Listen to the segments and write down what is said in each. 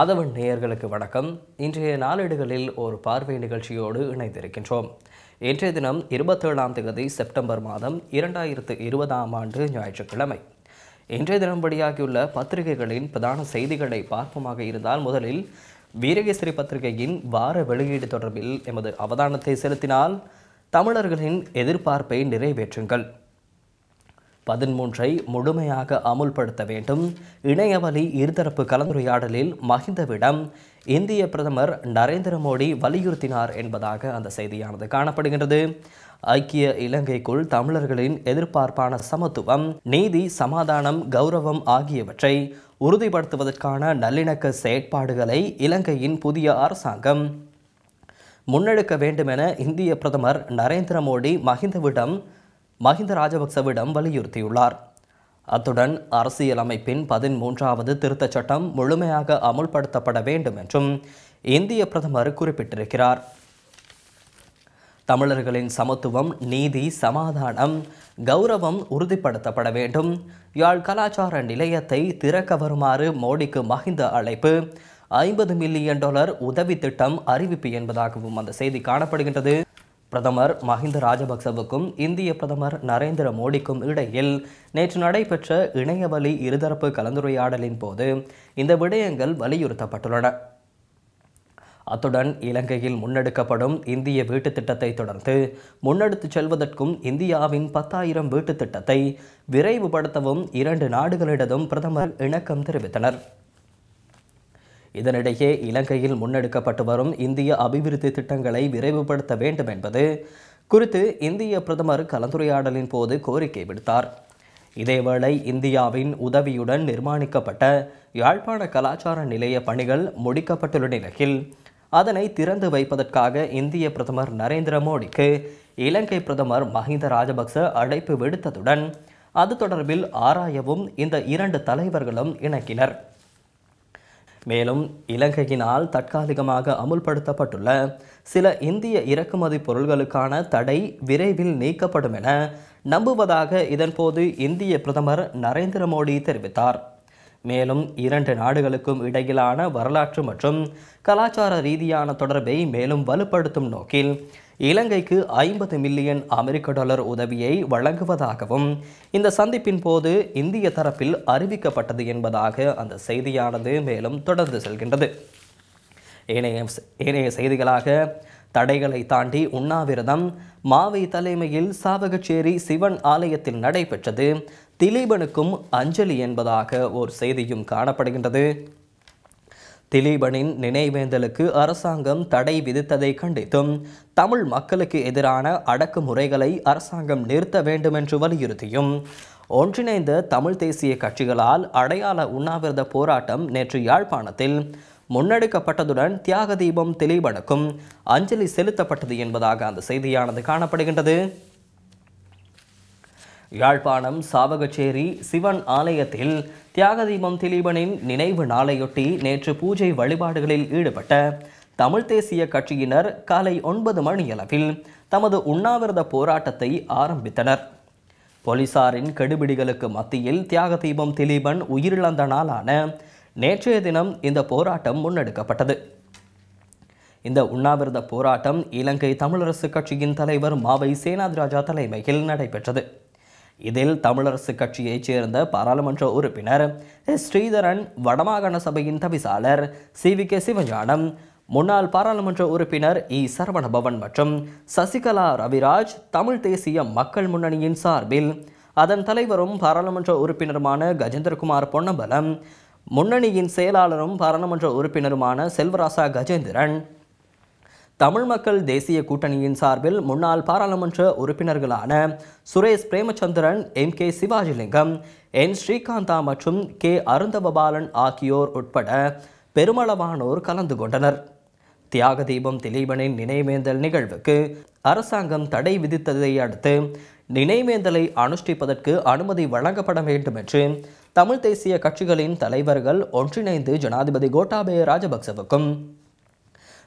ஆதவன் நேயர்களுக்கு வணக்கம் இன்றைய நாளேடுகளில் ஒரு பார்வை நிகழ்ச்சியோடு இணைந்திருக்கின்றோம் இன்றைய தினம் இருபத்தேழாம் தேதி செப்டம்பர் மாதம் இரண்டாயிரத்து இருபதாம் ஆண்டு ஞாயிற்றுக்கிழமை இன்றைய தினம்படியாகியுள்ள பத்திரிகைகளின் பிரதான செய்திகளை பார்ப்போமாக இருந்தால் முதலில் வீரகேசரி பத்திரிகையின் வார வெளியீடு தொடர்பில் எமது அவதானத்தை செலுத்தினால் தமிழர்களின் எதிர்பார்ப்பை நிறைவேற்றுங்கள் பதிமூன்றை முழுமையாக அமுல்படுத்த வேண்டும் இணையவழி இருதரப்பு கலந்துரையாடலில் மஹிந்தவிடம் இந்திய பிரதமர் நரேந்திர மோடி வலியுறுத்தினார் என்பதாக அந்த செய்தியானது காணப்படுகின்றது ஐக்கிய இலங்கைக்குள் தமிழர்களின் எதிர்பார்ப்பான சமத்துவம் நீதி சமாதானம் கௌரவம் ஆகியவற்றை உறுதிப்படுத்துவதற்கான நல்லிணக்க செயற்பாடுகளை இலங்கையின் புதிய அரசாங்கம் முன்னெடுக்க வேண்டுமென இந்திய பிரதமர் நரேந்திர மோடி மஹிந்தவிடம் மஹிந்த ராஜபக்சவிடம் வலியுறுத்தியுள்ளார் அத்துடன் அரசியலமைப்பின் பதிமூன்றாவது திருத்தச் சட்டம் முழுமையாக அமுல்படுத்தப்பட வேண்டும் என்றும் இந்திய பிரதமர் குறிப்பிட்டிருக்கிறார் தமிழர்களின் சமத்துவம் நீதி சமாதானம் கௌரவம் உறுதிப்படுத்தப்பட வேண்டும் யாழ் கலாச்சார நிலையத்தை திறக்க வருமாறு மோடிக்கு மஹிந்த அழைப்பு ஐம்பது மில்லியன் டாலர் உதவி திட்டம் அறிவிப்பு என்பதாகவும் அந்த செய்தி காணப்படுகின்றது பிரதமர் மஹிந்த ராஜபக்சவுக்கும் இந்திய பிரதமர் நரேந்திர மோடிக்கும் இடையில் நேற்று நடைபெற்ற இணையவழி இருதரப்பு கலந்துரையாடலின் போது இந்த விடயங்கள் வலியுறுத்தப்பட்டுள்ளன அத்துடன் இலங்கையில் முன்னெடுக்கப்படும் இந்திய வீட்டு திட்டத்தை தொடர்ந்து முன்னெடுத்துச் செல்வதற்கும் இந்தியாவின் பத்தாயிரம் வீட்டு திட்டத்தை விரைவுபடுத்தவும் இரண்டு நாடுகளிடதும் பிரதமர் இணக்கம் தெரிவித்தனர் இதனிடையே இலங்கையில் முன்னெடுக்கப்பட்டு வரும் இந்திய அபிவிருத்தி திட்டங்களை விரைவுபடுத்த வேண்டும் என்பது குறித்து இந்திய பிரதமர் கலந்துரையாடலின் போது கோரிக்கை விடுத்தார் இதேவேளை இந்தியாவின் உதவியுடன் நிர்மாணிக்கப்பட்ட யாழ்ப்பாண கலாச்சார நிலைய பணிகள் முடிக்கப்பட்டுள்ள நிலையில் அதனை திறந்து வைப்பதற்காக இந்திய பிரதமர் நரேந்திர மோடிக்கு இலங்கை பிரதமர் மஹிந்த ராஜபக்ச அழைப்பு விடுத்ததுடன் அது தொடர்பில் ஆராயவும் இந்த இரண்டு தலைவர்களும் இணக்கினர் மேலும் இலங்கையினால் தற்காலிகமாக அமுல்படுத்தப்பட்டுள்ள சில இந்திய இறக்குமதி பொருள்களுக்கான தடை விரைவில் நீக்கப்படும் என நம்புவதாக இதன்போது இந்திய பிரதமர் நரேந்திர மோடி தெரிவித்தார் மேலும் இரண்டு நாடுகளுக்கும் இடையிலான வரலாற்று மற்றும் கலாச்சார ரீதியான தொடர்பை மேலும் வலுப்படுத்தும் நோக்கில் இலங்கைக்கு ஐம்பது மில்லியன் அமெரிக்க டாலர் உதவியை வழங்குவதாகவும் இந்த சந்திப்பின் போது இந்திய தரப்பில் அறிவிக்கப்பட்டது என்பதாக அந்த செய்தியானது மேலும் தொடர்ந்து செல்கின்றது ஏனைய ஏனைய செய்திகளாக தடைகளை தாண்டி உண்ணாவிரதம் மாவை தலைமையில் சாவகச்சேரி சிவன் ஆலயத்தில் நடைபெற்றது திலீபனுக்கும் அஞ்சலி என்பதாக ஒரு செய்தியும் காணப்படுகின்றது திலீபனின் நினைவேந்தலுக்கு அரசாங்கம் தடை விதித்ததை கண்டித்தும் தமிழ் மக்களுக்கு எதிரான அடக்குமுறைகளை அரசாங்கம் நிறுத்த வேண்டும் என்று வலியுறுத்தியும் ஒன்றிணைந்த தமிழ் தேசிய கட்சிகளால் அடையாள உண்ணாவிரத போராட்டம் நேற்று யாழ்ப்பாணத்தில் முன்னெடுக்கப்பட்டதுடன் தியாக தீபம் திலீபனுக்கும் அஞ்சலி செலுத்தப்பட்டது என்பதாக அந்த செய்தியானது காணப்படுகின்றது யாழ்ப்பாணம் சாவகச்சேரி சிவன் ஆலயத்தில் தியாகதீபம் திலீபனின் நினைவு நாளையொட்டி நேற்று பூஜை வழிபாடுகளில் ஈடுபட்ட தமிழ்த் தேசிய கட்சியினர் காலை ஒன்பது மணியளவில் தமது உண்ணாவிரத போராட்டத்தை ஆரம்பித்தனர் போலீசாரின் கெடுபிடிகளுக்கு மத்தியில் தியாகதீபம் திலீபன் உயிரிழந்த நாளான நேற்றைய தினம் இந்த போராட்டம் முன்னெடுக்கப்பட்டது இந்த உண்ணாவிரத போராட்டம் இலங்கை தமிழரசுக் கட்சியின் தலைவர் மாவை சேனாதிராஜா தலைமையில் நடைபெற்றது இதில் தமிழரசு கட்சியைச் சேர்ந்த பாராளுமன்ற உறுப்பினர் ஸ்ரீதரன் வடமாகாண சபையின் தவிசாளர் சி வி கே சிவஞானம் முன்னாள் பாராளுமன்ற உறுப்பினர் இ சரவணபவன் மற்றும் சசிகலா ரவிராஜ் தமிழ் தேசிய மக்கள் முன்னணியின் சார்பில் அதன் தலைவரும் பாராளுமன்ற உறுப்பினருமான கஜேந்திரகுமார் பொன்னம்பலம் முன்னணியின் செயலாளரும் பாராளுமன்ற உறுப்பினருமான செல்வராசா கஜேந்திரன் தமிழ் மக்கள் தேசிய கூட்டணியின் சார்பில் முன்னாள் பாராளுமன்ற உறுப்பினர்களான Suresh Premachandran M K Sivajilingam N Srikantha மற்றும் கே அருந்தபபாலன் ஆகியோர் உட்பட பெருமளவானோர் கலந்து கொண்டனர் தியாக தீபம் திலீபனின் நினைவேந்தல் நிகழ்வுக்கு அரசாங்கம் தடை விதித்ததை அடுத்து நினைவேந்தலை அனுஷ்டிப்பதற்கு அனுமதி வழங்கப்பட வேண்டும் என்று தமிழ் தேசிய கட்சிகளின் தலைவர்கள் ஒன்றிணைந்து ஜனாதிபதி கோட்டாபய ராஜபக்சவுக்கும்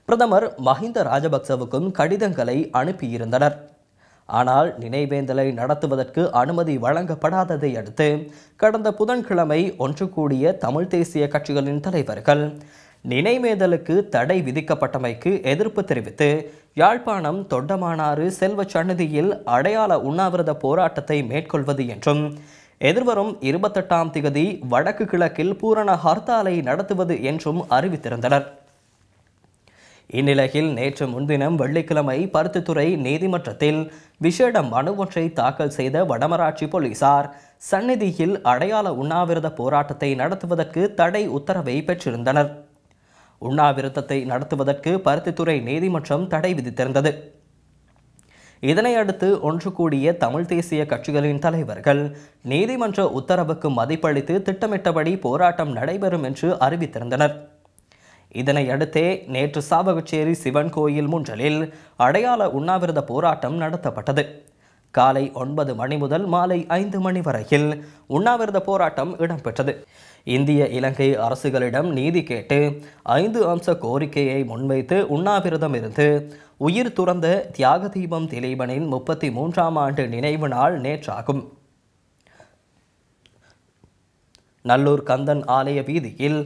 பிரதமர் மஹிந்த ராஜபக்சவுக்கும் கடிதங்களை அனுப்பியிருந்தனர் ஆனால் நினைவேந்தலை நடத்துவதற்கு அனுமதி வழங்கப்படாததை அடுத்து கடந்த புதன்கிழமை ஒன்று கூடிய தமிழ் தேசிய கட்சிகளின் தலைவர்கள் நினைவேந்தலுக்கு தடை விதிக்கப்பட்டமைக்கு எதிர்ப்பு தெரிவித்து யாழ்ப்பாணம் தொண்டமானாறு செல்வ சன்னதியில் அடையாள உண்ணாவிரத போராட்டத்தை மேற்கொள்வது என்றும் எதிர்வரும் இருபத்தெட்டாம் திகதி வடக்கு கிழக்கில் பூரண ஹர்த்தாலை நடத்துவது என்றும் அறிவித்திருந்தனர் இந்நிலையில் நேற்று முன்தினம் வெள்ளிக்கிழமை பருத்தித்துறை நீதிமன்றத்தில் விசேட மனு ஒன்றை தாக்கல் செய்த வடமராட்சி போலீசார் சந்நிதியில் அடையாள உண்ணாவிரத போராட்டத்தை நடத்துவதற்கு தடை உத்தரவை பெற்றிருந்தனர் உண்ணாவிரதத்தை நடத்துவதற்கு பருத்தித்துறை நீதிமன்றம் தடை விதித்திருந்தது இதனையடுத்து ஒன்று கூடிய தமிழ் தேசிய கட்சிகளின் தலைவர்கள் நீதிமன்ற உத்தரவுக்கு மதிப்பளித்து திட்டமிட்டபடி போராட்டம் நடைபெறும் என்று அறிவித்திருந்தனர் இதனை அடுத்தே நேற்று சாவகச்சேரி சிவன் கோயில் முன்றலில் அடையாள உண்ணாவிரத போராட்டம் நடத்தப்பட்டது காலை ஒன்பது மணி முதல் மாலை ஐந்து மணி வரையில் உண்ணாவிரத போராட்டம் இடம்பெற்றது இந்திய இலங்கை அரசுகளிடம் நீதி கேட்டு ஐந்து அம்ச கோரிக்கையை முன்வைத்து உண்ணாவிரதம் இருந்து உயிர் துறந்த தியாக தீபம் திலீபனின் முப்பத்தி மூன்றாம் ஆண்டு நினைவு நாள் நேற்றாகும் நல்லூர் கந்தன் ஆலய வீதியில்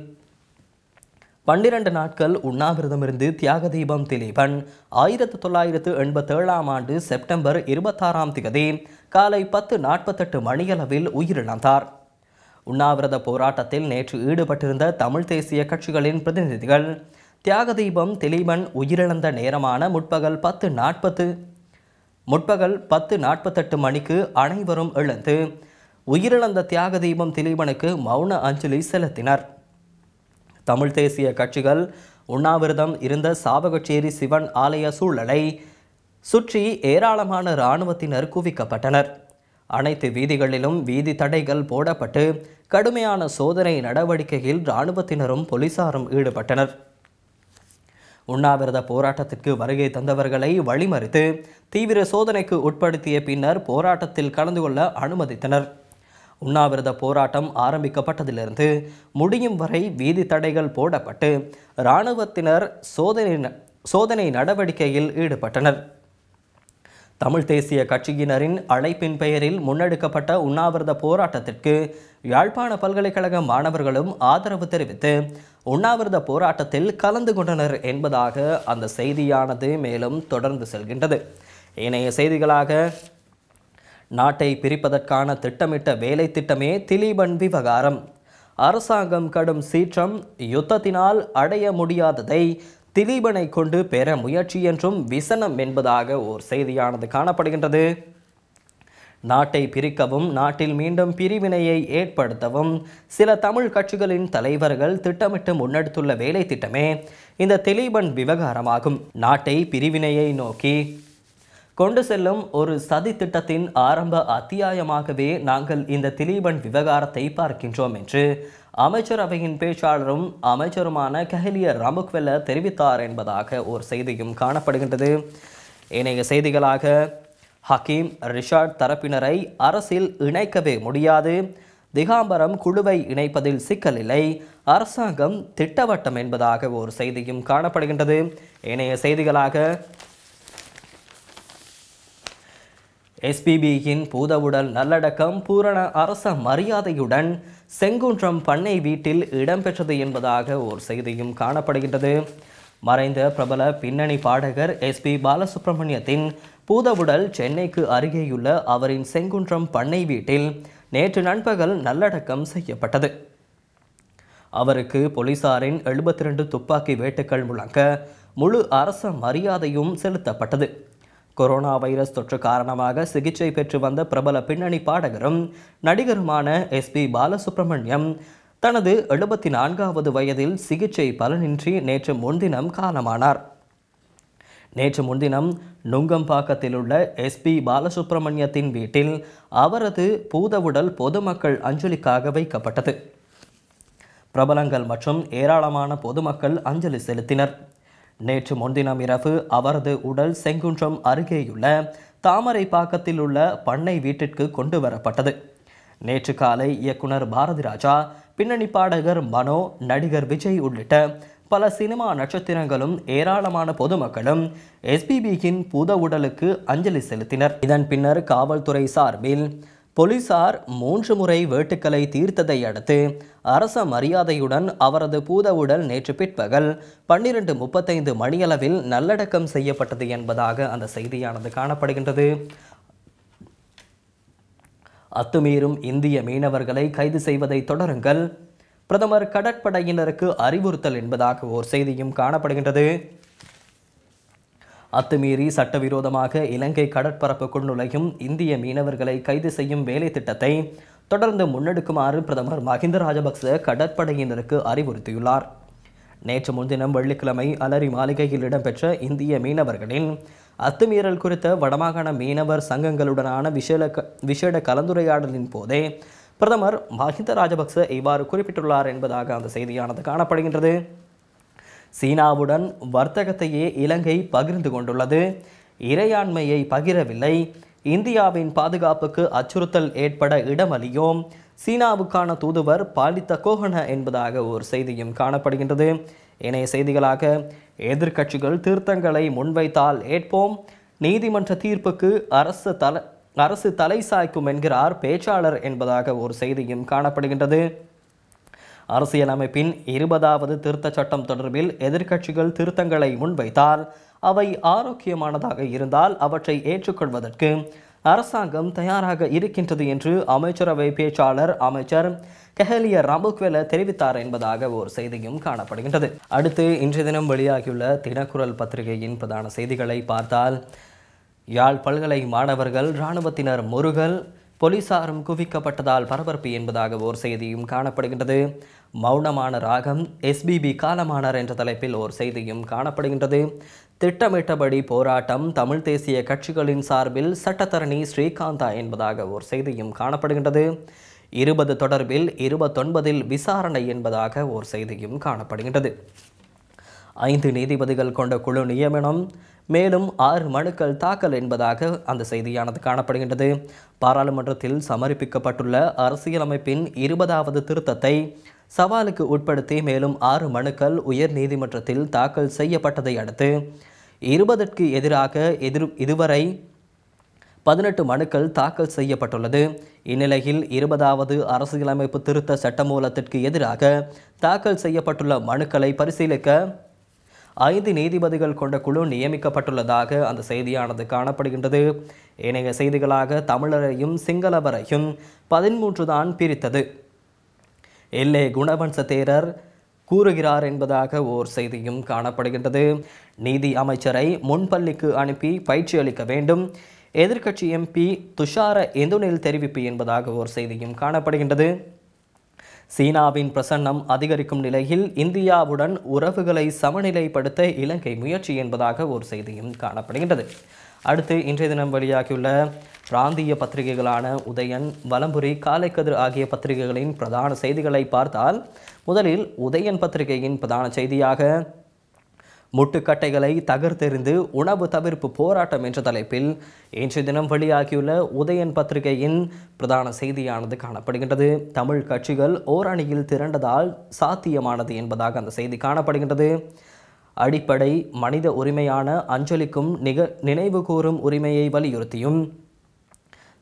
பன்னிரண்டு நாட்கள் உண்ணாவிரதமிருந்து தியாக தீபம் திலீபன் ஆயிரத்து தொள்ளாயிரத்து எண்பத்தேழாம் ஆண்டு செப்டம்பர் இருபத்தாறாம் திகதி காலை பத்து நாற்பத்தெட்டு மணியளவில் உயிரிழந்தார் உண்ணாவிரத போராட்டத்தில் நேற்று ஈடுபட்டிருந்த தமிழ் தேசிய கட்சிகளின் பிரதிநிதிகள் தியாக தீபம் திலீபன் உயிரிழந்த நேரமான முற்பகல் பத்து நாற்பத்து முற்பகல் பத்து நாற்பத்தெட்டு மணிக்கு அனைவரும் எழுந்து உயிரிழந்த தியாக தீபம் திலீபனுக்கு மௌன அஞ்சலி செலுத்தினர் தமிழ் தேசிய கட்சிகள் உண்ணாவிரதம் இருந்த சாவகச்சேரி சிவன் ஆலய சூழலை சுற்றி ஏராளமான இராணுவத்தினர் குவிக்கப்பட்டனர் அனைத்து வீதிகளிலும் வீதி தடைகள் போடப்பட்டு கடுமையான சோதனை நடவடிக்கையில் இராணுவத்தினரும் போலீசாரும் ஈடுபட்டனர் உண்ணாவிரத போராட்டத்திற்கு வருகை தந்தவர்களை வழிமறித்து தீவிர சோதனைக்கு உட்படுத்திய பின்னர் போராட்டத்தில் கலந்து கொள்ள அனுமதித்தனர் உண்ணாவிரத போராட்டம் ஆரம்பிக்கப்பட்டதிலிருந்து முடியும் வரை வீதி தடைகள் போடப்பட்டு இராணுவத்தினர் சோதனை சோதனை நடவடிக்கையில் ஈடுபட்டனர் தமிழ் தேசிய கட்சியினரின் அழைப்பின் பெயரில் முன்னெடுக்கப்பட்ட உண்ணாவிரத போராட்டத்திற்கு யாழ்ப்பாண பல்கலைக்கழக மாணவர்களும் ஆதரவு தெரிவித்து உண்ணாவிரத போராட்டத்தில் கலந்து கொண்டனர் என்பதாக அந்த செய்தியானது மேலும் தொடர்ந்து செல்கின்றது ஏனைய செய்திகளாக நாட்டை பிரிப்பதற்கான திட்டமிட்ட வேலை திட்டமே திலீபன் விவகாரம் அரசாங்கம் கடும் சீற்றம் யுத்தத்தினால் அடைய முடியாததை திலீபனை கொண்டு பெற முயற்சி என்றும் விசனம் என்பதாக ஓர் செய்தியானது காணப்படுகின்றது நாட்டை பிரிக்கவும் நாட்டில் மீண்டும் பிரிவினையை ஏற்படுத்தவும் சில தமிழ் கட்சிகளின் தலைவர்கள் திட்டமிட்டு முன்னெடுத்துள்ள வேலை திட்டமே இந்த திலீபன் விவகாரமாகும் நாட்டை பிரிவினையை நோக்கி கொண்டு செல்லும் ஒரு சதி திட்டத்தின் ஆரம்ப அத்தியாயமாகவே நாங்கள் இந்த திலீபன் விவகாரத்தை பார்க்கின்றோம் என்று அமைச்சரவையின் பேச்சாளரும் அமைச்சருமான கஹலிய ரமுக்வெல்ல தெரிவித்தார் என்பதாக ஒரு செய்தியும் காணப்படுகின்றது இணைய செய்திகளாக ஹக்கீம் ரிஷாட் தரப்பினரை அரசில் இணைக்கவே முடியாது திகாம்பரம் குழுவை இணைப்பதில் சிக்கல் இல்லை அரசாங்கம் திட்டவட்டம் என்பதாக ஒரு செய்தியும் காணப்படுகின்றது இணைய செய்திகளாக எஸ்பிபியின் பூதவுடல் நல்லடக்கம் பூரண அரச மரியாதையுடன் செங்குன்றம் பண்ணை வீட்டில் இடம்பெற்றது என்பதாக ஒரு செய்தியும் காணப்படுகின்றது மறைந்த பிரபல பின்னணி பாடகர் எஸ் பி பாலசுப்ரமணியத்தின் பூதவுடல் சென்னைக்கு அருகேயுள்ள அவரின் செங்குன்றம் பண்ணை வீட்டில் நேற்று நண்பகல் நல்லடக்கம் செய்யப்பட்டது அவருக்கு போலீசாரின் எழுபத்தி ரெண்டு துப்பாக்கி வேட்டுக்கள் முழங்க முழு அரச மரியாதையும் செலுத்தப்பட்டது கொரோனா வைரஸ் தொற்று காரணமாக சிகிச்சை பெற்று வந்த பிரபல பின்னணி பாடகரும் நடிகருமான எஸ் பி பாலசுப்ரமணியம் தனது எழுபத்தி நான்காவது வயதில் சிகிச்சை பலனின்றி நேற்று முன்தினம் காலமானார் நேற்று முன்தினம் நுங்கம்பாக்கத்தில் உள்ள எஸ்பி பாலசுப்ரமணியத்தின் வீட்டில் அவரது பூதவுடல் பொதுமக்கள் அஞ்சலிக்காக வைக்கப்பட்டது பிரபலங்கள் மற்றும் ஏராளமான பொதுமக்கள் அஞ்சலி செலுத்தினர் நேற்று முன்தினம் இரவு அவரது உடல் செங்குன்றம் அருகேயுள்ள தாமரை பாக்கத்தில் உள்ள பண்ணை வீட்டிற்கு கொண்டு வரப்பட்டது நேற்று காலை இயக்குனர் பாரதி ராஜா பின்னணி பாடகர் மனோ நடிகர் விஜய் உள்ளிட்ட பல சினிமா நட்சத்திரங்களும் ஏராளமான பொதுமக்களும் எஸ்பிபியின் புத உடலுக்கு அஞ்சலி செலுத்தினர் இதன் பின்னர் காவல்துறை சார்பில் போலீசார் மூன்று முறை வேட்டுக்களை தீர்த்ததை அடுத்து அரச மரியாதையுடன் அவரது பூத உடல் நேற்று பிற்பகல் பன்னிரண்டு முப்பத்தைந்து மணியளவில் நல்லடக்கம் செய்யப்பட்டது என்பதாக அந்த செய்தியானது காணப்படுகின்றது அத்துமீறும் இந்திய மீனவர்களை கைது செய்வதை தொடருங்கள் பிரதமர் கடற்படையினருக்கு அறிவுறுத்தல் என்பதாக ஓர் செய்தியும் காணப்படுகின்றது அத்துமீறி சட்டவிரோதமாக இலங்கை கடற்பரப்புக்குள் நுழையும் இந்திய மீனவர்களை கைது செய்யும் வேலை திட்டத்தை தொடர்ந்து முன்னெடுக்குமாறு பிரதமர் மஹிந்த ராஜபக்ச கடற்படையினருக்கு அறிவுறுத்தியுள்ளார் நேற்று முன்தினம் வெள்ளிக்கிழமை அலரி மாளிகையில் இடம்பெற்ற இந்திய மீனவர்களின் அத்துமீறல் குறித்த வடமாகாண மீனவர் சங்கங்களுடனான விசேட விசேட கலந்துரையாடலின் போதே பிரதமர் மஹிந்த ராஜபக்ச இவ்வாறு குறிப்பிட்டுள்ளார் என்பதாக அந்த செய்தியானது காணப்படுகின்றது சீனாவுடன் வர்த்தகத்தையே இலங்கை பகிர்ந்து கொண்டுள்ளது இறையாண்மையை பகிரவில்லை இந்தியாவின் பாதுகாப்புக்கு அச்சுறுத்தல் ஏற்பட இடமளியும் சீனாவுக்கான தூதுவர் பாலித்த கோகன என்பதாக ஒரு செய்தியும் காணப்படுகின்றது இணைய செய்திகளாக எதிர்க்கட்சிகள் திருத்தங்களை முன்வைத்தால் ஏற்போம் நீதிமன்ற தீர்ப்புக்கு அரசு தல அரசு தலை சாய்க்கும் என்கிறார் பேச்சாளர் என்பதாக ஒரு செய்தியும் காணப்படுகின்றது அரசியலமைப்பின் இருபதாவது திருத்த சட்டம் தொடர்பில் எதிர்க்கட்சிகள் திருத்தங்களை முன்வைத்தால் அவை ஆரோக்கியமானதாக இருந்தால் அவற்றை ஏற்றுக்கொள்வதற்கு அரசாங்கம் தயாராக இருக்கின்றது என்று அமைச்சரவை பேச்சாளர் அமைச்சர் கெஹலிய ரமுக்வெல தெரிவித்தார் என்பதாக ஒரு செய்தியும் காணப்படுகின்றது அடுத்து இன்றைய தினம் வெளியாகியுள்ள தினக்குரல் பத்திரிகையின் பிரதான செய்திகளை பார்த்தால் யாழ் பல்கலை மாணவர்கள் இராணுவத்தினர் முருகல் போலீசாரும் குவிக்கப்பட்டதால் பரபரப்பு என்பதாக ஓர் செய்தியும் காணப்படுகின்றது மௌனமான ராகம் எஸ்பிபி காலமானார் என்ற தலைப்பில் ஓர் செய்தியும் காணப்படுகின்றது திட்டமிட்டபடி போராட்டம் தமிழ் தேசிய கட்சிகளின் சார்பில் சட்டத்தரணி ஸ்ரீகாந்தா என்பதாக ஓர் செய்தியும் காணப்படுகின்றது இருபது தொடர்பில் இருபத்தொன்பதில் விசாரணை என்பதாக ஓர் செய்தியும் காணப்படுகின்றது ஐந்து நீதிபதிகள் கொண்ட குழு நியமனம் மேலும் ஆறு மனுக்கள் தாக்கல் என்பதாக அந்த செய்தியானது காணப்படுகின்றது பாராளுமன்றத்தில் சமர்ப்பிக்கப்பட்டுள்ள அரசியலமைப்பின் இருபதாவது திருத்தத்தை சவாலுக்கு உட்படுத்தி மேலும் ஆறு மனுக்கள் உயர் நீதிமன்றத்தில் தாக்கல் செய்யப்பட்டதை அடுத்து இருபதற்கு எதிராக எதிர் இதுவரை பதினெட்டு மனுக்கள் தாக்கல் செய்யப்பட்டுள்ளது இந்நிலையில் இருபதாவது அரசியலமைப்பு திருத்த சட்டமூலத்திற்கு எதிராக தாக்கல் செய்யப்பட்டுள்ள மனுக்களை பரிசீலிக்க ஐந்து நீதிபதிகள் கொண்ட குழு நியமிக்கப்பட்டுள்ளதாக அந்த செய்தியானது காணப்படுகின்றது ஏனைய செய்திகளாக தமிழரையும் சிங்களவரையும் பதிமூன்று தான் பிரித்தது எல்லே குணவன்ச தேரர் கூறுகிறார் என்பதாக ஓர் செய்தியும் காணப்படுகின்றது நீதி அமைச்சரை முன்பள்ளிக்கு அனுப்பி பயிற்சி அளிக்க வேண்டும் எதிர்க்கட்சி எம்பி துஷார எந்துனில் தெரிவிப்பு என்பதாக ஓர் செய்தியும் காணப்படுகின்றது சீனாவின் பிரசன்னம் அதிகரிக்கும் நிலையில் இந்தியாவுடன் உறவுகளை சமநிலைப்படுத்த இலங்கை முயற்சி என்பதாக ஒரு செய்தியும் காணப்படுகின்றது அடுத்து இன்றைய தினம் வெளியாகியுள்ள பிராந்திய பத்திரிகைகளான உதயன் வலம்புரி காலைக்கதிர் ஆகிய பத்திரிகைகளின் பிரதான செய்திகளை பார்த்தால் முதலில் உதயன் பத்திரிகையின் பிரதான செய்தியாக முட்டுக்கட்டைகளை தகர்த்தெறிந்து உணவு தவிர்ப்பு போராட்டம் என்ற தலைப்பில் இன்று தினம் வெளியாகியுள்ள உதயன் பத்திரிகையின் பிரதான செய்தியானது காணப்படுகின்றது தமிழ் கட்சிகள் ஓரணியில் திரண்டதால் சாத்தியமானது என்பதாக அந்த செய்தி காணப்படுகின்றது அடிப்படை மனித உரிமையான அஞ்சலிக்கும் நிக நினைவு கூறும் உரிமையை வலியுறுத்தியும்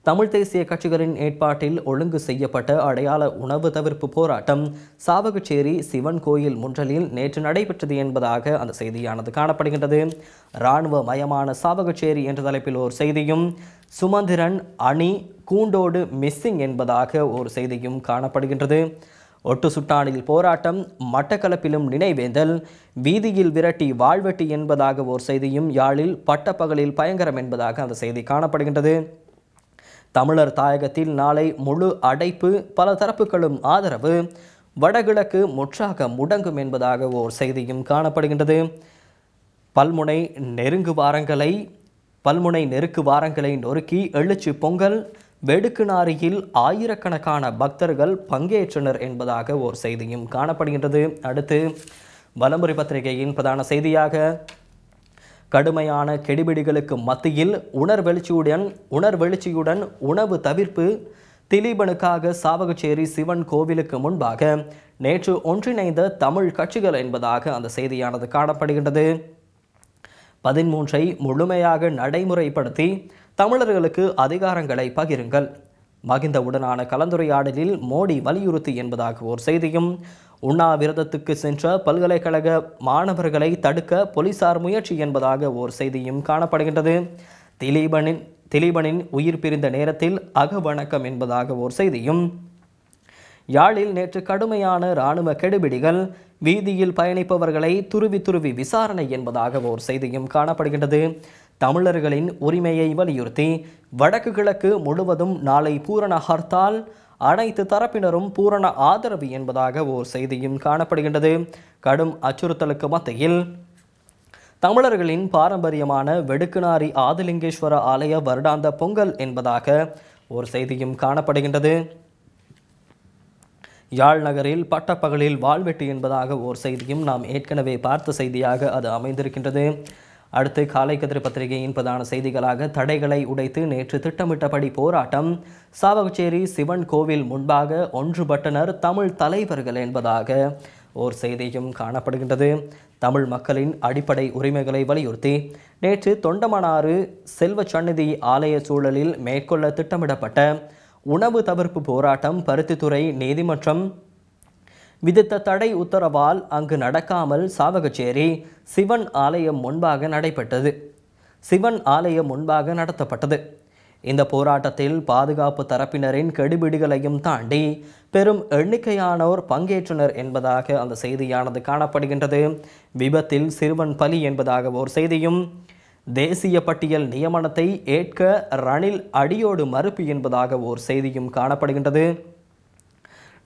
தமிழ் தேசிய கட்சிகளின் ஏற்பாட்டில் ஒழுங்கு செய்யப்பட்ட அடையாள உணவு தவிர்ப்பு போராட்டம் சாவகச்சேரி சிவன் கோயில் முன்றலில் நேற்று நடைபெற்றது என்பதாக அந்த செய்தியானது காணப்படுகின்றது இராணுவ மயமான சாவகச்சேரி என்ற தலைப்பில் ஒரு செய்தியும் சுமந்திரன் அணி கூண்டோடு மிஸ்ஸிங் என்பதாக ஒரு செய்தியும் காணப்படுகின்றது ஒட்டு சுட்டானில் போராட்டம் மட்டக்களப்பிலும் நினைவேந்தல் வீதியில் விரட்டி வாழ்வெட்டி என்பதாக ஓர் செய்தியும் யாழில் பட்டப்பகலில் பயங்கரம் என்பதாக அந்த செய்தி காணப்படுகின்றது தமிழர் தாயகத்தில் நாளை முழு அடைப்பு பல தரப்புகளும் ஆதரவு வடகிழக்கு முற்றாக முடங்கும் என்பதாக ஓர் செய்தியும் காணப்படுகின்றது பல்முனை நெருங்கு வாரங்களை பல்முனை நெருக்கு வாரங்களை நொறுக்கி எழுச்சி பொங்கல் வெடுக்குநாரியில் ஆயிரக்கணக்கான பக்தர்கள் பங்கேற்றனர் என்பதாக ஓர் செய்தியும் காணப்படுகின்றது அடுத்து வலமுறை பத்திரிகையின் பிரதான செய்தியாக கடுமையான கெடுபிடிகளுக்கு மத்தியில் உணர்வெழுச்சியுடன் உணர்வெழுச்சியுடன் உணவு தவிர்ப்பு திலீபனுக்காக சாவகச்சேரி சிவன் கோவிலுக்கு முன்பாக நேற்று ஒன்றிணைந்த தமிழ் கட்சிகள் என்பதாக அந்த செய்தியானது காணப்படுகின்றது பதிமூன்றை முழுமையாக நடைமுறைப்படுத்தி தமிழர்களுக்கு அதிகாரங்களை பகிருங்கள் மகிந்தவுடனான கலந்துரையாடலில் மோடி வலியுறுத்தி என்பதாக ஓர் செய்தியும் உண்ணாவிரதத்துக்கு சென்ற பல்கலைக்கழக மாணவர்களை தடுக்க போலீசார் முயற்சி என்பதாக ஓர் செய்தியும் காணப்படுகின்றது திலீபனின் திலீபனின் உயிர் பிரிந்த நேரத்தில் அகவணக்கம் என்பதாக ஓர் செய்தியும் யாழில் நேற்று கடுமையான இராணுவ கெடுபிடிகள் வீதியில் பயணிப்பவர்களை துருவி துருவி விசாரணை என்பதாக ஓர் செய்தியும் காணப்படுகின்றது தமிழர்களின் உரிமையை வலியுறுத்தி வடக்கு கிழக்கு முழுவதும் நாளை பூரண ஹர்த்தால் அனைத்து தரப்பினரும் பூரண ஆதரவு என்பதாக ஓர் செய்தியும் காணப்படுகின்றது கடும் அச்சுறுத்தலுக்கு மத்தியில் தமிழர்களின் பாரம்பரியமான வெடுக்குநாரி ஆதிலிங்கேஸ்வர ஆலய வருடாந்த பொங்கல் என்பதாக ஒரு செய்தியும் காணப்படுகின்றது யாழ் நகரில் பட்டப்பகலில் வாழ்வெட்டு என்பதாக ஓர் செய்தியும் நாம் ஏற்கனவே பார்த்த செய்தியாக அது அமைந்திருக்கின்றது அடுத்து காலை கதிரை பத்திரிகையின் பிரதான செய்திகளாக தடைகளை உடைத்து நேற்று திட்டமிட்டபடி போராட்டம் சாவகச்சேரி சிவன் கோவில் முன்பாக ஒன்றுபட்டனர் தமிழ் தலைவர்கள் என்பதாக ஓர் செய்தியும் காணப்படுகின்றது தமிழ் மக்களின் அடிப்படை உரிமைகளை வலியுறுத்தி நேற்று தொண்டமனாறு செல்வ சந்நிதி ஆலய சூழலில் மேற்கொள்ள திட்டமிடப்பட்ட உணவு தவிர்ப்பு போராட்டம் பருத்தித்துறை நீதிமன்றம் விதித்த தடை உத்தரவால் அங்கு நடக்காமல் சாவகச்சேரி சிவன் ஆலயம் முன்பாக நடைபெற்றது சிவன் ஆலயம் முன்பாக நடத்தப்பட்டது இந்த போராட்டத்தில் பாதுகாப்பு தரப்பினரின் கெடுபிடிகளையும் தாண்டி பெரும் எண்ணிக்கையானோர் பங்கேற்றனர் என்பதாக அந்த செய்தியானது காணப்படுகின்றது விபத்தில் சிறுவன் பலி என்பதாக ஓர் செய்தியும் தேசிய பட்டியல் நியமனத்தை ஏற்க ரணில் அடியோடு மறுப்பு என்பதாக ஓர் செய்தியும் காணப்படுகின்றது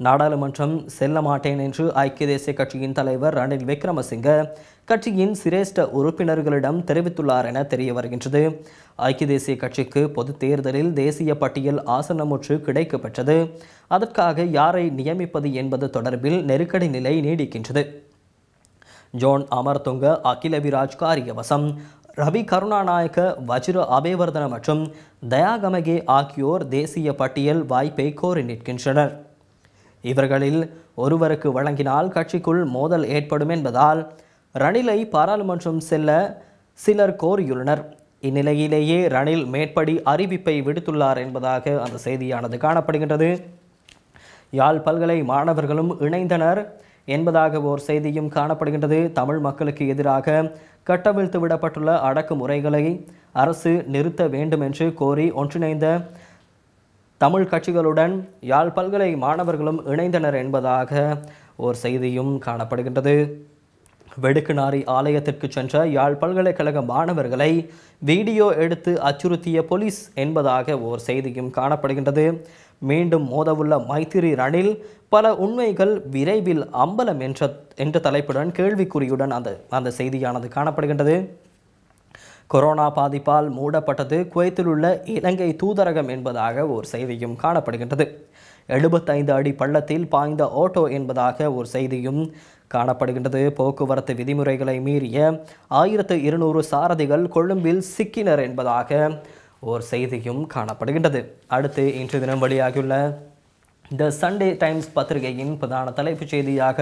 நாடாளுமன்றம் செல்ல மாட்டேன் என்று ஐக்கிய தேசிய கட்சியின் தலைவர் ரணில் விக்ரமசிங்க கட்சியின் சிரேஷ்ட உறுப்பினர்களிடம் தெரிவித்துள்ளார் என தெரிய வருகின்றது ஐக்கிய தேசிய கட்சிக்கு பொது தேர்தலில் தேசிய பட்டியல் ஆசனமுற்று கிடைக்க பெற்றது அதற்காக யாரை நியமிப்பது என்பது தொடர்பில் நெருக்கடி நிலை நீடிக்கின்றது ஜோன் அமர்துங்க அகில விராஜ் காரியவசம் ரவி கருணாநாயக்க வஜ்ர அபேவர்தன மற்றும் தயாகமகே ஆகியோர் தேசிய பட்டியல் வாய்ப்பை கோரி நிற்கின்றனர் இவர்களில் ஒருவருக்கு வழங்கினால் கட்சிக்குள் மோதல் ஏற்படும் என்பதால் ரணிலை பாராளுமன்றம் செல்ல சிலர் கோரியுள்ளனர் இந்நிலையிலேயே ரணில் மேற்படி அறிவிப்பை விடுத்துள்ளார் என்பதாக அந்த செய்தியானது காணப்படுகின்றது யாழ் பல்கலை மாணவர்களும் இணைந்தனர் என்பதாக ஓர் செய்தியும் காணப்படுகின்றது தமிழ் மக்களுக்கு எதிராக கட்டவிழ்த்து விடப்பட்டுள்ள அடக்குமுறைகளை அரசு நிறுத்த வேண்டும் என்று கோரி ஒன்றிணைந்த தமிழ் கட்சிகளுடன் யாழ் பல்கலை மாணவர்களும் இணைந்தனர் என்பதாக ஓர் செய்தியும் காணப்படுகின்றது வெடுக்குநாரி ஆலயத்திற்கு சென்ற யாழ் பல்கலைக்கழக மாணவர்களை வீடியோ எடுத்து அச்சுறுத்திய போலீஸ் என்பதாக ஓர் செய்தியும் காணப்படுகின்றது மீண்டும் மோதவுள்ள மைத்திரி ரணில் பல உண்மைகள் விரைவில் அம்பலம் என்ற என்ற தலைப்புடன் கேள்விக்குறியுடன் அந்த அந்த செய்தியானது காணப்படுகின்றது கொரோனா பாதிப்பால் மூடப்பட்டது குவைத்தில் உள்ள இலங்கை தூதரகம் என்பதாக ஒரு செய்தியும் காணப்படுகின்றது எழுபத்தைந்து அடி பள்ளத்தில் பாய்ந்த ஓட்டோ என்பதாக ஒரு செய்தியும் காணப்படுகின்றது போக்குவரத்து விதிமுறைகளை மீறிய ஆயிரத்து இருநூறு சாரதிகள் கொழும்பில் சிக்கினர் என்பதாக ஓர் செய்தியும் காணப்படுகின்றது அடுத்து இன்று தினம் வெளியாகியுள்ள த சண்டே டைம்ஸ் பத்திரிகையின் பிரதான தலைப்புச் செய்தியாக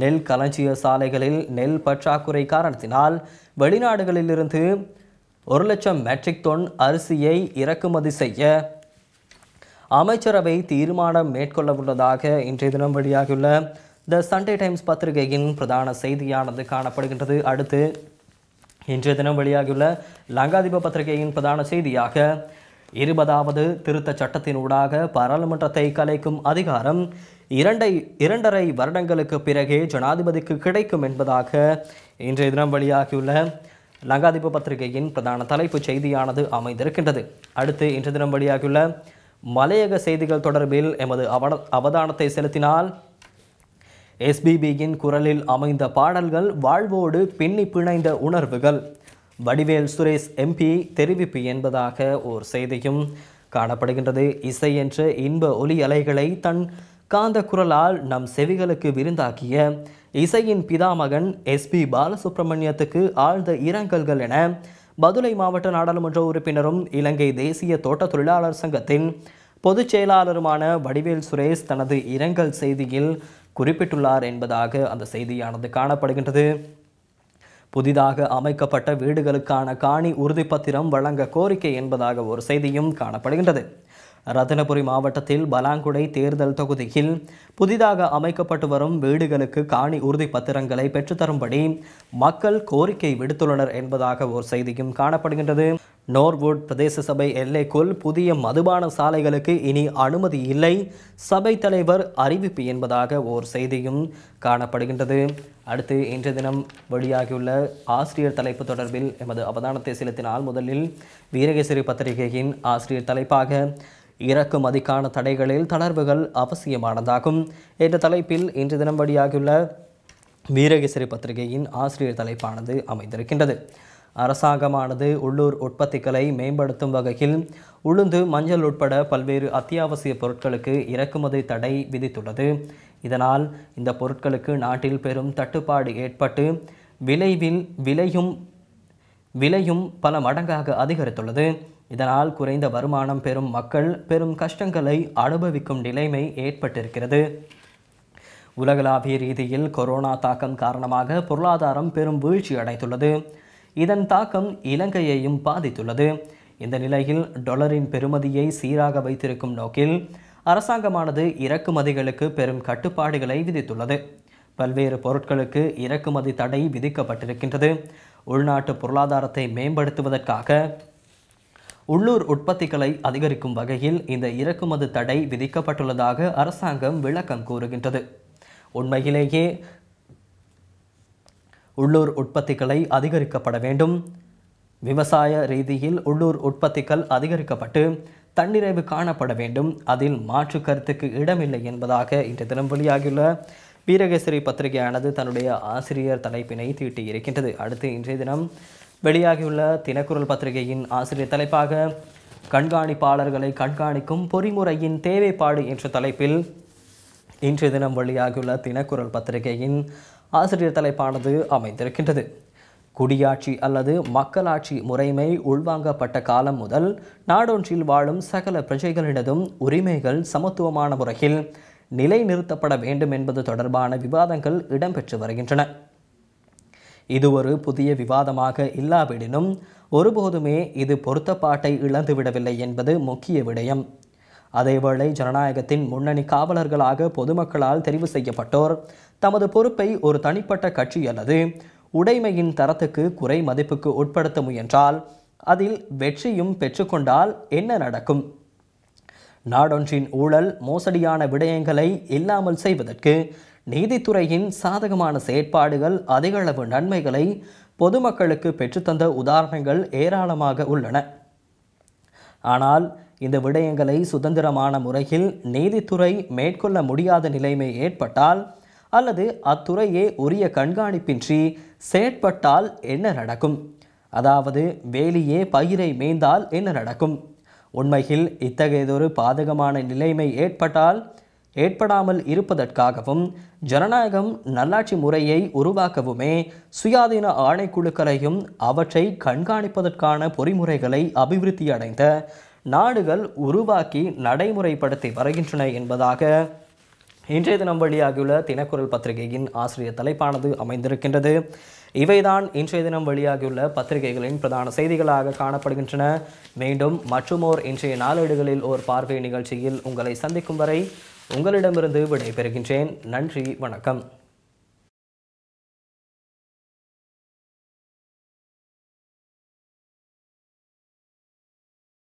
நெல் களஞ்சிய சாலைகளில் நெல் பற்றாக்குறை காரணத்தினால் வெளிநாடுகளிலிருந்து ஒரு லட்சம் மெட்ரிக் டொன் அரிசியை இறக்குமதி செய்ய அமைச்சரவை தீர்மானம் மேற்கொள்ள உள்ளதாக இன்றைய தினம் வெளியாகியுள்ள த சண்டே டைம்ஸ் பத்திரிகையின் பிரதான செய்தியானது காணப்படுகின்றது அடுத்து இன்றைய தினம் வெளியாகியுள்ள லங்காதிப பத்திரிகையின் பிரதான செய்தியாக இருபதாவது திருத்த சட்டத்தினூடாக பாராளுமன்றத்தை கலைக்கும் அதிகாரம் இரண்டை இரண்டரை வருடங்களுக்கு பிறகே ஜனாதிபதிக்கு கிடைக்கும் என்பதாக இன்றைய தினம் வெளியாகியுள்ள லங்காதிப பத்திரிகையின் பிரதான தலைப்புச் செய்தியானது அமைந்திருக்கின்றது அடுத்து இன்று தினம் வெளியாகியுள்ள மலையக செய்திகள் தொடர்பில் எமது அவன அவதானத்தை செலுத்தினால் எஸ்பிபியின் குரலில் அமைந்த பாடல்கள் வாழ்வோடு பின்னி பிணைந்த உணர்வுகள் வடிவேல் சுரேஷ் எம்பி தெரிவிப்பு என்பதாக ஓர் செய்தியும் காணப்படுகின்றது இசை என்ற இன்ப ஒலி அலைகளை தன் காந்த குரலால் நம் செவிகளுக்கு விருந்தாக்கிய இசையின் பிதாமகன் எஸ்பி பாலசுப்ரமணியத்துக்கு ஆழ்ந்த இரங்கல்கள் என பதுளை மாவட்ட நாடாளுமன்ற உறுப்பினரும் இலங்கை தேசிய தோட்ட தொழிலாளர் சங்கத்தின் பொதுச் செயலாளருமான வடிவேல் சுரேஷ் தனது இரங்கல் செய்தியில் குறிப்பிட்டுள்ளார் என்பதாக அந்த செய்தியானது காணப்படுகின்றது புதிதாக அமைக்கப்பட்ட வீடுகளுக்கான காணி உறுதிப்பத்திரம் வழங்க கோரிக்கை என்பதாக ஒரு செய்தியும் காணப்படுகின்றது ரத்தினபுரி மாவட்டத்தில் பலாங்குடை தேர்தல் தொகுதியில் புதிதாக அமைக்கப்பட்டு வரும் வீடுகளுக்கு காணி உறுதி பத்திரங்களை பெற்றுத்தரும்படி மக்கள் கோரிக்கை விடுத்துள்ளனர் என்பதாக ஒரு செய்தியும் காணப்படுகின்றது நோர்வுட் பிரதேச சபை எல்லைக்குள் புதிய மதுபான சாலைகளுக்கு இனி அனுமதி இல்லை சபை தலைவர் அறிவிப்பு என்பதாக ஓர் செய்தியும் காணப்படுகின்றது அடுத்து இன்றைய தினம் வெளியாகியுள்ள ஆசிரியர் தலைப்பு தொடர்பில் எமது அவதானத்தை செலுத்தினால் முதலில் வீரகேசரி பத்திரிகையின் ஆசிரியர் தலைப்பாக இறக்குமதிக்கான தடைகளில் தளர்வுகள் அவசியமானதாகும் என்ற தலைப்பில் இன்று தினம் வெளியாகியுள்ள வீரகேசரி பத்திரிகையின் ஆசிரியர் தலைப்பானது அமைந்திருக்கின்றது அரசாங்கமானது உள்ளூர் உற்பத்திகளை மேம்படுத்தும் வகையில் உளுந்து மஞ்சள் உட்பட பல்வேறு அத்தியாவசிய பொருட்களுக்கு இறக்குமதி தடை விதித்துள்ளது இதனால் இந்த பொருட்களுக்கு நாட்டில் பெரும் தட்டுப்பாடு ஏற்பட்டு விளைவில் விலையும் விலையும் பல மடங்காக அதிகரித்துள்ளது இதனால் குறைந்த வருமானம் பெறும் மக்கள் பெரும் கஷ்டங்களை அனுபவிக்கும் நிலைமை ஏற்பட்டிருக்கிறது உலகளாவிய ரீதியில் கொரோனா தாக்கம் காரணமாக பொருளாதாரம் பெரும் வீழ்ச்சி அடைந்துள்ளது இதன் தாக்கம் இலங்கையையும் பாதித்துள்ளது இந்த நிலையில் டொலரின் பெறுமதியை சீராக வைத்திருக்கும் நோக்கில் அரசாங்கமானது இறக்குமதிகளுக்கு பெரும் கட்டுப்பாடுகளை விதித்துள்ளது பல்வேறு பொருட்களுக்கு இறக்குமதி தடை விதிக்கப்பட்டிருக்கின்றது உள்நாட்டு பொருளாதாரத்தை மேம்படுத்துவதற்காக உள்ளூர் உற்பத்திகளை அதிகரிக்கும் வகையில் இந்த இறக்குமதி தடை விதிக்கப்பட்டுள்ளதாக அரசாங்கம் விளக்கம் கூறுகின்றது உண்மையிலேயே உள்ளூர் உற்பத்திகளை அதிகரிக்கப்பட வேண்டும் விவசாய ரீதியில் உள்ளூர் உற்பத்திகள் அதிகரிக்கப்பட்டு தன்னிறைவு காணப்பட வேண்டும் அதில் மாற்று கருத்துக்கு இடமில்லை என்பதாக இன்று தினம் வெளியாகியுள்ள வீரகேசரி பத்திரிகையானது தன்னுடைய ஆசிரியர் தலைப்பினை தீட்டியிருக்கின்றது அடுத்து இன்றைய தினம் வெளியாகியுள்ள தினக்குரல் பத்திரிகையின் ஆசிரியர் தலைப்பாக கண்காணிப்பாளர்களை கண்காணிக்கும் பொறிமுறையின் தேவைப்பாடு என்ற தலைப்பில் இன்றைய தினம் வெளியாகியுள்ள தினக்குரல் பத்திரிகையின் ஆசிரியர் தலைப்பானது அமைந்திருக்கின்றது குடியாட்சி அல்லது மக்களாட்சி முறைமை உள்வாங்கப்பட்ட காலம் முதல் நாடொன்றில் வாழும் சகல பிரஜைகளினதும் உரிமைகள் சமத்துவமான முறையில் நிலைநிறுத்தப்பட வேண்டும் என்பது தொடர்பான விவாதங்கள் இடம்பெற்று வருகின்றன இது ஒரு புதிய விவாதமாக இல்லாவிடனும் ஒருபோதுமே இது பொருத்தப்பாட்டை இழந்துவிடவில்லை என்பது முக்கிய விடயம் அதேவேளை ஜனநாயகத்தின் முன்னணி காவலர்களாக பொதுமக்களால் தெரிவு செய்யப்பட்டோர் தமது பொறுப்பை ஒரு தனிப்பட்ட கட்சி அல்லது உடைமையின் தரத்துக்கு குறை மதிப்புக்கு உட்படுத்த முயன்றால் அதில் வெற்றியும் பெற்றுக்கொண்டால் என்ன நடக்கும் நாடொன்றின் ஊழல் மோசடியான விடயங்களை இல்லாமல் செய்வதற்கு நீதித்துறையின் சாதகமான செயற்பாடுகள் அதிகளவு நன்மைகளை பொதுமக்களுக்கு பெற்றுத்தந்த உதாரணங்கள் ஏராளமாக உள்ளன ஆனால் இந்த விடயங்களை சுதந்திரமான முறையில் நீதித்துறை மேற்கொள்ள முடியாத நிலைமை ஏற்பட்டால் அல்லது அத்துறையே உரிய கண்காணிப்பின்றி செயற்பட்டால் என்ன நடக்கும் அதாவது வேலியே பயிரை மேய்ந்தால் என்ன நடக்கும் உண்மையில் இத்தகையதொரு பாதகமான நிலைமை ஏற்பட்டால் ஏற்படாமல் இருப்பதற்காகவும் ஜனநாயகம் நல்லாட்சி முறையை உருவாக்கவுமே சுயாதீன ஆணைக்குழுக்களையும் அவற்றை கண்காணிப்பதற்கான பொறிமுறைகளை அபிவிருத்தியடைந்த நாடுகள் உருவாக்கி நடைமுறைப்படுத்தி வருகின்றன என்பதாக இன்றைய தினம் வெளியாகியுள்ள தினக்குரல் பத்திரிகையின் ஆசிரியர் தலைப்பானது அமைந்திருக்கின்றது இவைதான் இன்றைய தினம் வெளியாகியுள்ள பத்திரிகைகளின் பிரதான செய்திகளாக காணப்படுகின்றன மீண்டும் மற்றுமோர் இன்றைய நாளேடுகளில் ஓர் பார்வை நிகழ்ச்சியில் உங்களை சந்திக்கும் வரை உங்களிடமிருந்து விடைபெறுகின்றேன் நன்றி வணக்கம்